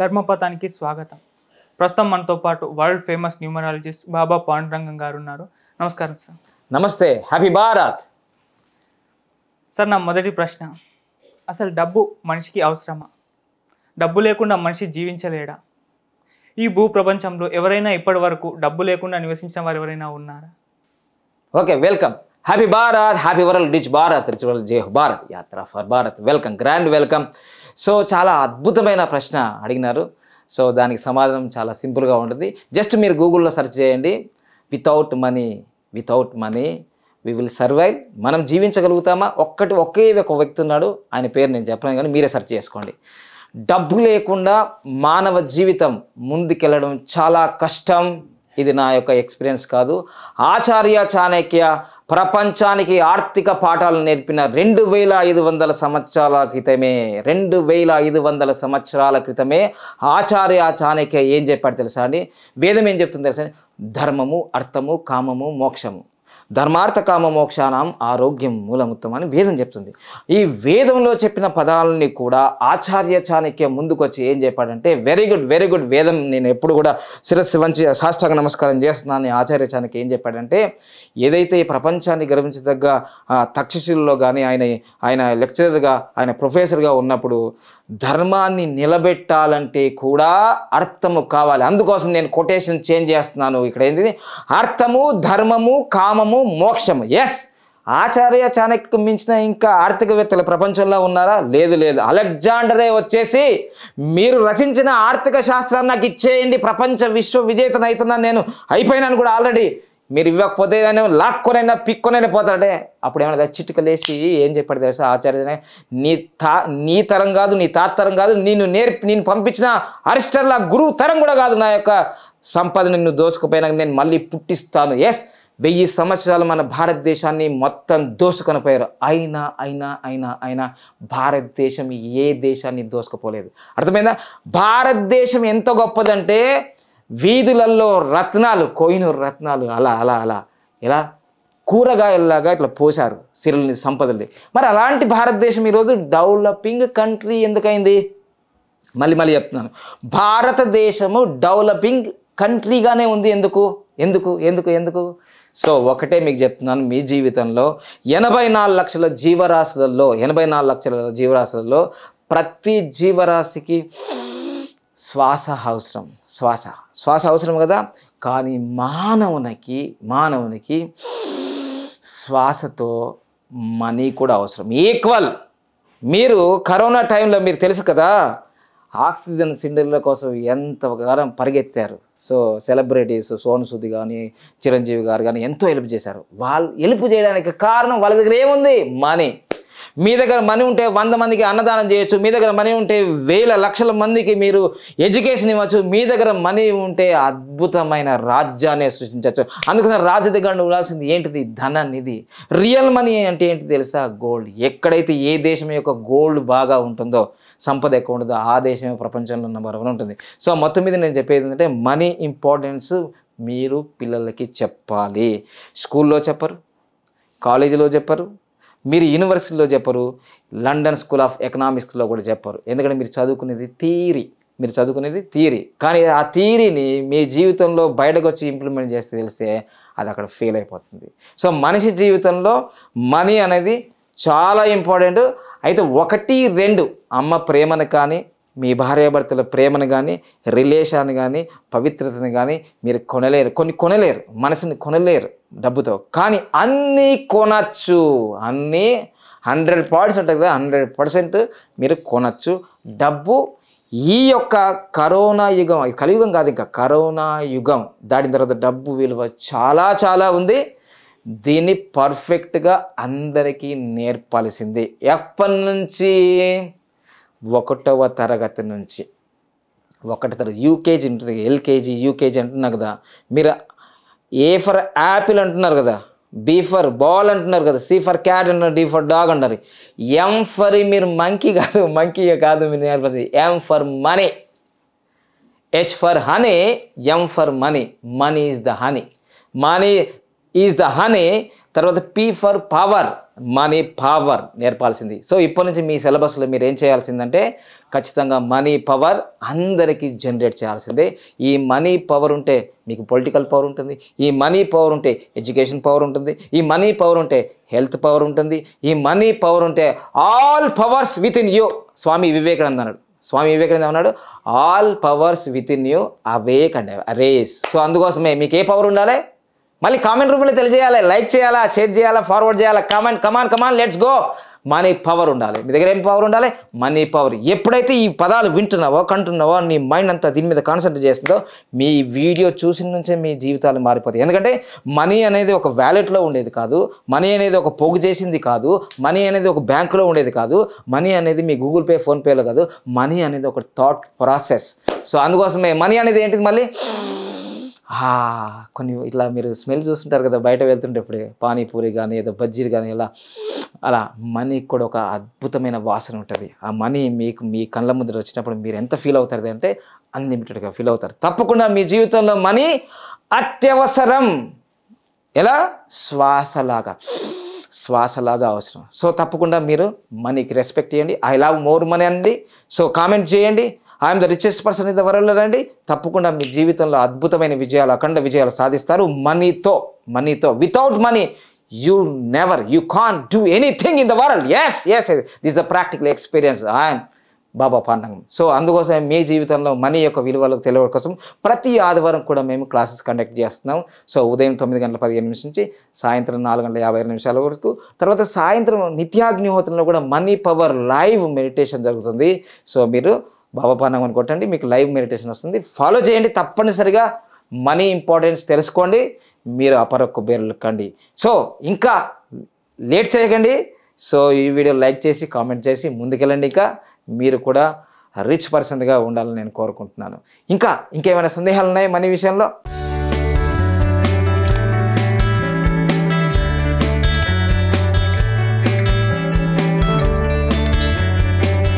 ధర్మపథానికి స్వాగతం ప్రస్తుతం మనతో పాటు world famous numerologist Baba Pandurangam గారు ఉన్నారు నమస్కారం సార్ నమస్తే హ్యాపీ భారత్ సార్ నా మొదటి ప్రశ్న అసలు డబ్బు మనిషికి అవసరమా డబ్బు లేకుండా మనిషి జీవించలేడా ఈ భూ ప్రపంచంలో ఎవరైనా ఇప్పటి వరకు డబ్బు లేకుండా నివసించిన వారు ఎవరైనా ఉన్నారా okay welcome happy Bharat happy world rich Bharat rich world Bharat Yatra for Bharat welcome grand welcome so చాలా అద్భుతమైన ప్రశ్న అడిగినారు సో దానికి సమాధానం చాలా సింపుల్గా ఉంటుంది జస్ట్ మీరు గూగుల్లో సెర్చ్ చేయండి without money without money we will survive మనం జీవించగలుగుతామా ఒక్కటి ఒకే ఒక వ్యక్తి ఉన్నాడు ఆయన పేరు నేను చెప్పను కానీ మీరే సెర్చ్ చేసుకోండి డబ్బు లేకుండా మానవ జీవితం ముందుకెళ్ళడం చాలా కష్టం ఇది నా యొక్క ఎక్స్పీరియన్స్ కాదు ఆచార్య చాణక్య ప్రపంచానికి ఆర్థిక పాఠాలు నేర్పిన రెండు వేల ఐదు వందల సంవత్సరాల క్రితమే రెండు వేల ఐదు వందల సంవత్సరాల క్రితమే ఆచార్య చాణక్య ఏం చెప్పాడు తెలుసా అండి వేదం ఏం చెప్తుంది తెలుసా ధర్మము అర్థము కామము మోక్షము ధర్మార్థ కామ మోక్షానం ఆరోగ్యం మూలముత్తం అని వేదం చెప్తుంది ఈ వేదంలో చెప్పిన పదాలని కూడా ఆచార్య చాణక్య ముందుకొచ్చి ఏం చెప్పాడంటే వెరీ గుడ్ వెరీ గుడ్ వేదం నేను ఎప్పుడు కూడా శిరస్సు వంచి సాష్టాంగ నమస్కారం చేస్తున్నాను ఆచార్య చాణక్య ఏం చెప్పాడంటే ఏదైతే ఈ ప్రపంచాన్ని గర్వించదగ్గ తక్షశిలలో కానీ ఆయన ఆయన లెక్చరర్గా ఆయన ప్రొఫెసర్గా ఉన్నప్పుడు ధర్మాన్ని నిలబెట్టాలంటే కూడా అర్థము కావాలి అందుకోసం నేను కొటేషన్ చేంజ్ చేస్తున్నాను ఇక్కడ ఏంటిది అర్థము ధర్మము కామము మోక్షము ఎస్ ఆచార్య చాణక్యకు మించిన ఇంకా ఆర్థికవేత్తలు ప్రపంచంలో ఉన్నారా లేదు లేదు అలెగ్జాండరే వచ్చేసి మీరు రచించిన ఆర్థిక శాస్త్రాన్ని నాకు ఇచ్చేయండి ప్రపంచ విశ్వ విజేతనైతున్నా నేను అయిపోయినాను కూడా ఆల్రెడీ మీరు ఇవ్వకపోతే నేను లాక్కొనైనా పిక్కొనైనా పోతాడే అప్పుడు ఏమైనా చిట్టుకలేసి ఏం చెప్పాడు తెలుసా ఆచార్య నీ తా నీ తరం కాదు నీ తాత తరం కాదు నేను నేర్పి నేను పంపించిన అరిస్టర్ల గురువు తరం కూడా కాదు నా యొక్క సంపద నిన్ను దోసుకుపోయినా నేను మళ్ళీ పుట్టిస్తాను ఎస్ వెయ్యి సంవత్సరాలు మన భారతదేశాన్ని మొత్తం దోసుకొనిపోయారు అయినా అయినా అయినా అయినా భారతదేశం ఏ దేశాన్ని దోసుకుపోలేదు అర్థమైందా భారతదేశం ఎంత గొప్పదంటే వీధులలో రత్నాలు కోయినూరు రత్నాలు అలా అలా అలా ఇలా కూరగాయల్లాగా ఇట్లా పోశారు సిరుల్ని సంపదల్ని మరి అలాంటి భారతదేశం ఈరోజు డెవలపింగ్ కంట్రీ ఎందుకైంది మళ్ళీ మళ్ళీ చెప్తున్నాను భారతదేశము డెవలపింగ్ కంట్రీగానే ఉంది ఎందుకు ఎందుకు ఎందుకు ఎందుకు సో ఒకటే మీకు చెప్తున్నాను మీ జీవితంలో ఎనభై నాలుగు లక్షల జీవరాశులలో ఎనభై నాలుగు లక్షల జీవరాశులలో ప్రతి జీవరాశికి శ్వాస అవసరం శ్వాస శ్వాస అవసరం కదా కానీ మానవునికి మానవునికి శ్వాసతో మనీ కూడా అవసరం ఈక్వల్ మీరు కరోనా టైంలో మీరు తెలుసు కదా ఆక్సిజన్ సిలిండర్ల కోసం ఎంత ఎంతగానో పరిగెత్తారు సో సెలబ్రిటీస్ సోను సుది కానీ చిరంజీవి గారు కానీ ఎంతో హెల్ప్ చేశారు వాళ్ళు హెల్ప్ చేయడానికి కారణం వాళ్ళ దగ్గర ఏముంది మనీ మీ దగ్గర మనీ ఉంటే వంద మందికి అన్నదానం చేయొచ్చు మీ దగ్గర మనీ ఉంటే వేల లక్షల మందికి మీరు ఎడ్యుకేషన్ ఇవ్వచ్చు మీ దగ్గర మనీ ఉంటే అద్భుతమైన రాజ్యాన్ని సృష్టించవచ్చు అందుకని రాజు దగ్గర ఉండాల్సింది ఏంటిది ధన నిధి రియల్ మనీ అంటే ఏంటి తెలుసా గోల్డ్ ఎక్కడైతే ఏ దేశం యొక్క గోల్డ్ బాగా ఉంటుందో సంపద ఎక్కువ ఉంటుందో ఆ దేశమే ప్రపంచంలో నెంబర్ వన్ ఉంటుంది సో మొత్తం మీద నేను చెప్పేది ఏంటంటే మనీ ఇంపార్టెన్స్ మీరు పిల్లలకి చెప్పాలి స్కూల్లో చెప్పరు కాలేజీలో చెప్పరు మీరు యూనివర్సిటీలో చెప్పరు లండన్ స్కూల్ ఆఫ్ ఎకనామిక్స్లో కూడా చెప్పరు ఎందుకంటే మీరు చదువుకునేది థియరీ మీరు చదువుకునేది థియరీ కానీ ఆ థియరీని మీ జీవితంలో బయటకు వచ్చి ఇంప్లిమెంట్ చేస్తే తెలిస్తే అది అక్కడ ఫెయిల్ అయిపోతుంది సో మనిషి జీవితంలో మనీ అనేది చాలా ఇంపార్టెంట్ అయితే ఒకటి రెండు అమ్మ ప్రేమను కానీ మీ భార్యాభర్తల ప్రేమను కానీ రిలేషన్ కానీ పవిత్రతను కానీ మీరు కొనలేరు కొన్ని కొనలేరు మనసుని కొనలేరు డబ్బుతో కానీ అన్నీ కొనచ్చు అన్నీ హండ్రెడ్ పాయింట్స్ ఉంటుంది కదా హండ్రెడ్ పర్సెంట్ మీరు కొనచ్చు డబ్బు ఈ యొక్క కరోనా యుగం కలియుగం కాదు ఇంకా కరోనా యుగం దాని తర్వాత డబ్బు విలువ చాలా చాలా ఉంది దీన్ని పర్ఫెక్ట్గా అందరికీ నేర్పాల్సింది ఎప్పటి నుంచి ఒకటవ తరగతి నుంచి ఒకటి తరగతి యూకేజీ ఉంటుంది ఎల్కేజీ యూకేజీ అంటున్నారు కదా మీరు ఏ ఫర్ యాపిల్ అంటున్నారు కదా బీ ఫర్ బాల్ అంటున్నారు కదా సి ఫర్ క్యాట్ అంటున్నారు డి ఫర్ డాగ్ అంటారు ఎం ఫర్ మీరు మంకీ కాదు మంకీ కాదు మీరు నేర్పది M for money H for honey M for money money is the honey money is the honey తర్వాత P for power money power నేర్పాల్సింది so ఇప్పటి నుంచి మీ సిలబస్లో మీరు ఏం చేయాల్సిందంటే ఖచ్చితంగా మనీ పవర్ అందరికీ జనరేట్ చేయాల్సిందే ఈ మనీ పవర్ ఉంటే మీకు పొలిటికల్ పవర్ ఉంటుంది ఈ మనీ పవర్ ఉంటే ఎడ్యుకేషన్ పవర్ ఉంటుంది ఈ మనీ పవర్ ఉంటే హెల్త్ పవర్ ఉంటుంది ఈ మనీ పవర్ ఉంటే all powers within you Swami Vivekananda అన్నాడు స్వామి వివేకానంద అన్నాడు all powers within you awake and arise so అందుకోసమే మీకు ఏ పవర్ ఉండాలి మళ్ళీ కామెంట్ రూపంలో తెలియజేయాలి లైక్ చేయాలా షేర్ చేయాలా ఫార్వర్డ్ చేయాలా comment come on come on let's go money power ఉండాలి మీ దగ్గర ఏం పవర్ ఉండాలి మనీ పవర్ ఎప్పుడైతే ఈ పదాలు వింటున్నావో కంటున్నావో నీ మైండ్ అంతా దీని మీద కాన్సన్ట్రేట్ చేస్తుందో మీ వీడియో చూసిన నుంచే మీ జీవితాలు మారిపోతాయి ఎందుకంటే మనీ అనేది ఒక వ్యాలెట్లో ఉండేది కాదు మనీ అనేది ఒక పోగు చేసింది కాదు మనీ అనేది ఒక బ్యాంకులో ఉండేది కాదు మనీ అనేది మీ గూగుల్ పే ఫోన్పేలో కాదు మనీ అనేది ఒక థాట్ ప్రాసెస్ సో అందుకోసమే మనీ అనేది ఏంటిది మళ్ళీ కొన్ని ఇట్లా మీరు స్మెల్ చూస్తుంటారు కదా బయట వెళ్తుంటే ఇప్పుడే పానీపూరి కానీ ఏదో బజ్జీలు కానీ ఇలా అలా మనీ కూడా ఒక అద్భుతమైన వాసన ఉంటుంది ఆ మనీ మీకు మీ కళ్ళ ముందర వచ్చినప్పుడు మీరు ఎంత ఫీల్ అవుతారు అంటే అన్లిమిటెడ్గా ఫీల్ అవుతారు తప్పకుండా మీ జీవితంలో మనీ అత్యవసరం ఎలా శ్వాసలాగా శ్వాసలాగా అవసరం సో తప్పకుండా మీరు మనీకి రెస్పెక్ట్ చేయండి ఐ లవ్ మోర్ మనీ అండి సో కామెంట్ చేయండి I'm the richest person in the world అండి తప్పకుండా మీ జీవితంలో అద్భుతమైన విజయాలు అఖండ విజయాలు సాధిస్తారు మనీతో మనీతో without money you never you can do anything in the world yes yes this the practical experience I'm Baba Pandurangam so అందుకోసం మీ జీవితంలో మనీ యొక్క విలువలకు తెలియడం కోసం ప్రతి ఆదివారం కూడా మేము క్లాసెస్ కండక్ట్ చేస్తున్నాం సో ఉదయం తొమ్మిది గంటల పదిహేను నిమిషం నుంచి సాయంత్రం నాలుగు గంటల యాభై నిమిషాల వరకు తర్వాత సాయంత్రం నిత్యాగ్నిహోత్రంలో కూడా మనీ పవర్ లైవ్ మెడిటేషన్ జరుగుతుంది సో మీరు బాబాపానం అనుకోటండి మీకు లైవ్ మెడిటేషన్ వస్తుంది ఫాలో చేయండి తప్పనిసరిగా మనీ ఇంపార్టెన్స్ తెలుసుకోండి మీరు అపరొక్క కండి సో ఇంకా లేట్ చేయకండి సో ఈ వీడియో లైక్ చేసి కామెంట్ చేసి ముందుకెళ్ళండి ఇంకా మీరు కూడా రిచ్ పర్సన్గా ఉండాలని నేను కోరుకుంటున్నాను ఇంకా ఇంకేమైనా సందేహాలు ఉన్నాయి మనీ విషయంలో